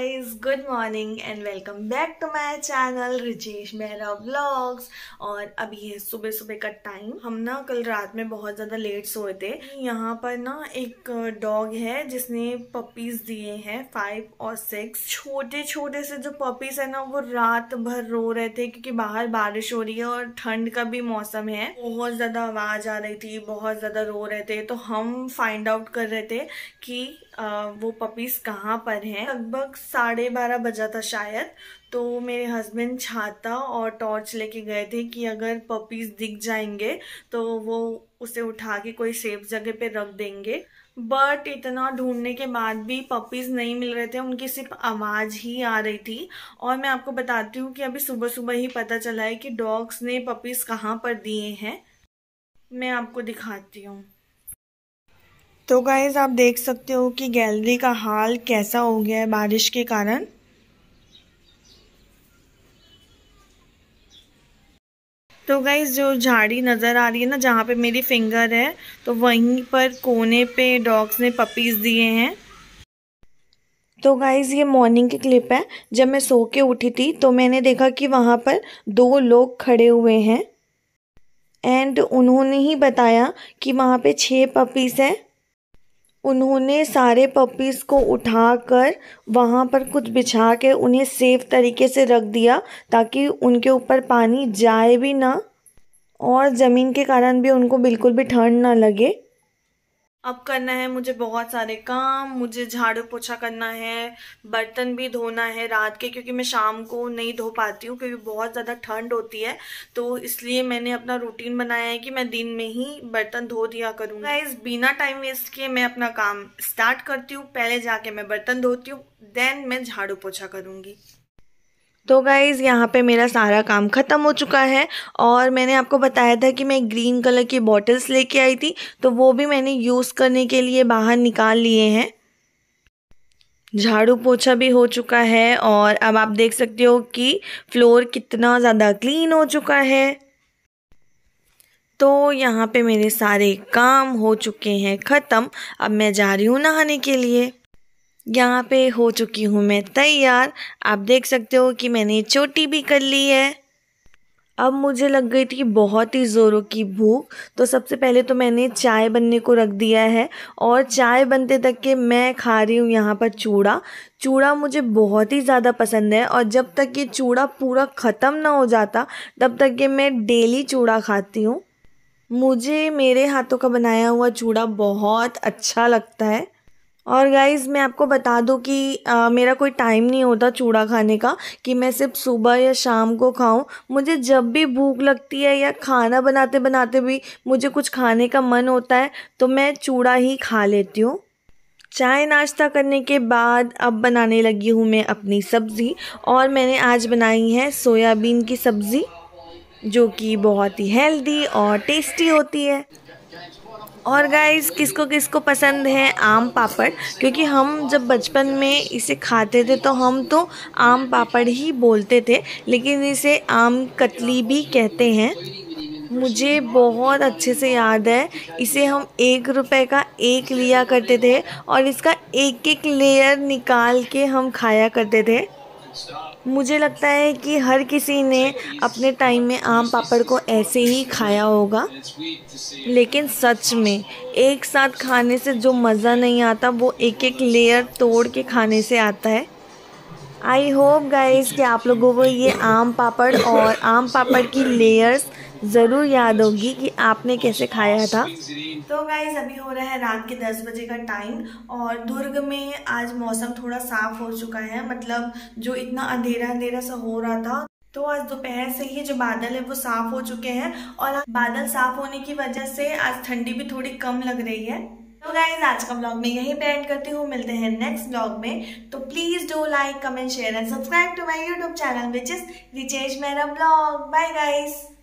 guys good morning and welcome back to my channel Rijesh Mehra vlogs और अभी है सुबह सुबह का टाइम हम ना कल रात में बहुत ज़्यादा लेट सोए थे यहाँ पर ना एक डॉग है जिसने पपीज़ दिए हैं फाइव और सिक्स छोटे छोटे से जो पपीज़ है ना वो रात भर रो रहे थे क्योंकि बाहर बारिश हो रही है और ठंड का भी मौसम है बहुत ज़्यादा आवाज़ आ रही थी बहुत ज़्यादा रो रहे थे तो हम फाइंड आउट कर रहे थे कि आ, वो पपीज़ कहाँ पर हैं लगभग साढ़े बारह बजा था शायद तो मेरे हस्बैंड छाता और टॉर्च लेके गए थे कि अगर पपीज़ दिख जाएंगे तो वो उसे उठा के कोई सेफ जगह पे रख देंगे बट इतना ढूंढने के बाद भी पपीज़ नहीं मिल रहे थे उनकी सिर्फ आवाज़ ही आ रही थी और मैं आपको बताती हूँ कि अभी सुबह सुबह ही पता चला है कि डॉग्स ने पपीज़ कहाँ पर दिए हैं मैं आपको दिखाती हूँ तो गाइज़ आप देख सकते हो कि गैलरी का हाल कैसा हो गया है बारिश के कारण तो गाइज़ जो झाड़ी नज़र आ रही है ना जहाँ पे मेरी फिंगर है तो वहीं पर कोने पे डॉग्स ने पपीज़ दिए हैं तो गाइज़ ये मॉर्निंग की क्लिप है जब मैं सो के उठी थी तो मैंने देखा कि वहाँ पर दो लोग खड़े हुए हैं एंड उन्होंने ही बताया कि वहाँ पे छः पपीज़ हैं उन्होंने सारे पपीज़ को उठाकर वहाँ पर कुछ बिछा के उन्हें सेफ तरीके से रख दिया ताकि उनके ऊपर पानी जाए भी ना और ज़मीन के कारण भी उनको बिल्कुल भी ठंड ना लगे अब करना है मुझे बहुत सारे काम मुझे झाड़ू पोछा करना है बर्तन भी धोना है रात के क्योंकि मैं शाम को नहीं धो पाती हूँ क्योंकि बहुत ज़्यादा ठंड होती है तो इसलिए मैंने अपना रूटीन बनाया है कि मैं दिन में ही बर्तन धो दिया करूँगा इस बिना टाइम वेस्ट किए मैं अपना काम स्टार्ट करती हूँ पहले जाके मैं बर्तन धोती हूँ देन मैं झाड़ू पोछा करूँगी तो गाइज़ यहाँ पे मेरा सारा काम ख़त्म हो चुका है और मैंने आपको बताया था कि मैं ग्रीन कलर की बॉटल्स लेके आई थी तो वो भी मैंने यूज़ करने के लिए बाहर निकाल लिए हैं झाड़ू पोछा भी हो चुका है और अब आप देख सकते हो कि फ्लोर कितना ज़्यादा क्लीन हो चुका है तो यहाँ पे मेरे सारे काम हो चुके हैं ख़त्म अब मैं जा रही हूँ नहाने के लिए यहाँ पे हो चुकी हूँ मैं तैयार आप देख सकते हो कि मैंने चोटी भी कर ली है अब मुझे लग गई थी बहुत ही ज़ोरों की भूख तो सबसे पहले तो मैंने चाय बनने को रख दिया है और चाय बनते तक के मैं खा रही हूँ यहाँ पर चूड़ा चूड़ा मुझे बहुत ही ज़्यादा पसंद है और जब तक ये चूड़ा पूरा ख़त्म ना हो जाता तब तक के मैं डेली चूड़ा खाती हूँ मुझे मेरे हाथों का बनाया हुआ चूड़ा बहुत अच्छा लगता है और गाइज़ मैं आपको बता दूं कि आ, मेरा कोई टाइम नहीं होता चूड़ा खाने का कि मैं सिर्फ सुबह या शाम को खाऊं मुझे जब भी भूख लगती है या खाना बनाते बनाते भी मुझे कुछ खाने का मन होता है तो मैं चूड़ा ही खा लेती हूँ चाय नाश्ता करने के बाद अब बनाने लगी हूँ मैं अपनी सब्ज़ी और मैंने आज बनाई है सोयाबीन की सब्ज़ी जो कि बहुत ही हेल्दी और टेस्टी होती है और गाइस किसको किसको पसंद है आम पापड़ क्योंकि हम जब बचपन में इसे खाते थे तो हम तो आम पापड़ ही बोलते थे लेकिन इसे आम कतली भी कहते हैं मुझे बहुत अच्छे से याद है इसे हम एक रुपए का एक लिया करते थे और इसका एक एक लेयर निकाल के हम खाया करते थे मुझे लगता है कि हर किसी ने अपने टाइम में आम पापड़ को ऐसे ही खाया होगा लेकिन सच में एक साथ खाने से जो मज़ा नहीं आता वो एक एक लेयर तोड़ के खाने से आता है आई होप गाइस कि आप लोगों को ये आम पापड़ और आम पापड़ की लेयर्स ज़रूर याद होगी कि आपने कैसे खाया था तो गाइज अभी हो रहा है रात के दस बजे का टाइम और दुर्ग में आज मौसम थोड़ा साफ हो चुका है मतलब जो इतना अंधेरा अंधेरा सा हो रहा था तो आज दोपहर से ही जो बादल है वो साफ हो चुके हैं और बादल साफ होने की वजह से आज ठंडी भी थोड़ी कम लग रही है तो गाइज आज का ब्लॉग में यही बैंड करती हूँ मिलते हैं नेक्स्ट ब्लॉग में तो please do like comment share and subscribe to my YouTube channel which is Rijesh Mehra vlog bye guys